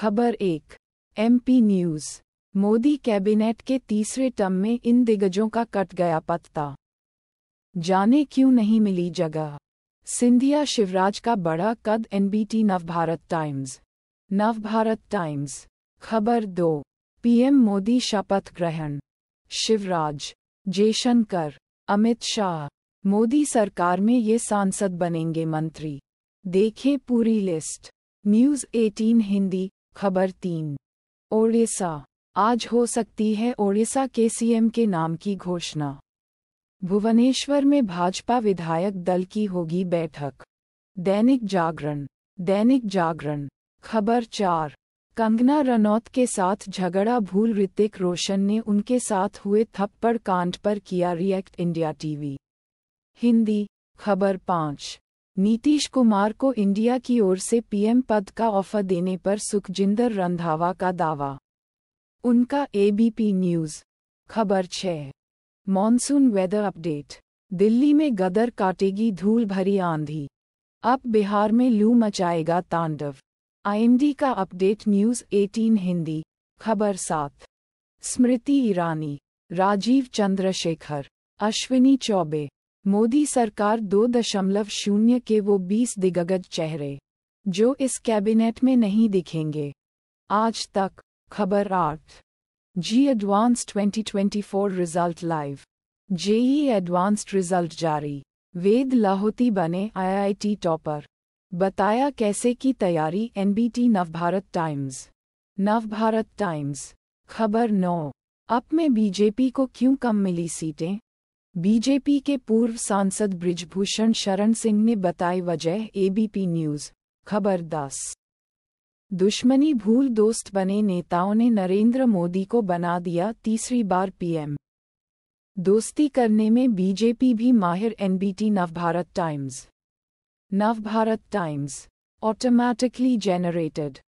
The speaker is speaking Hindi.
खबर एक एमपी न्यूज मोदी कैबिनेट के तीसरे टर्म में इन दिग्गजों का कट गया पत्ता जाने क्यों नहीं मिली जगह सिंधिया शिवराज का बड़ा कद NBT Navbharat Times Navbharat Times खबर दो पीएम मोदी शपथ ग्रहण शिवराज जयशंकर अमित शाह मोदी सरकार में ये सांसद बनेंगे मंत्री देखें पूरी लिस्ट न्यूज़ 18 हिंदी खबर तीन ओडिशा आज हो सकती है ओडिशा के सीएम के नाम की घोषणा भुवनेश्वर में भाजपा विधायक दल की होगी बैठक दैनिक जागरण दैनिक जागरण खबर चार कंगना रनौत के साथ झगड़ा भूल ऋतिक रोशन ने उनके साथ हुए थप्पड़ कांड पर किया रिएक्ट इंडिया टीवी हिंदी खबर पाँच नीतीश कुमार को इंडिया की ओर से पीएम पद का ऑफर देने पर सुखजिंदर रंधावा का दावा उनका एबीपी न्यूज खबर छः मॉनसून वेदर अपडेट दिल्ली में गदर काटेगी धूल भरी आंधी अब बिहार में लू मचाएगा तांडव आईएमडी का अपडेट न्यूज 18 हिंदी खबर सात स्मृति ईरानी राजीव चंद्रशेखर अश्विनी चौबे मोदी सरकार दो दशमलव शून्य के वो बीस दिग्गज चेहरे जो इस कैबिनेट में नहीं दिखेंगे आज तक खबर आठ JEE advance 2024 result live JEE advanced result जारी वेद लाहौती बने आईआईटी टॉपर बताया कैसे की तैयारी NBT Navbharat Times Navbharat Times खबर नौ अप में बीजेपी को क्यों कम मिली सीटें बीजेपी के पूर्व सांसद ब्रिजभूषण शरण सिंह ने बताई वजह एबीपी न्यूज खबर दस दुश्मनी भूल दोस्त बने नेताओं ने नरेंद्र मोदी को बना दिया तीसरी बार पीएम दोस्ती करने में बीजेपी भी माहिर NBT Navbharat Times Navbharat Times automatically generated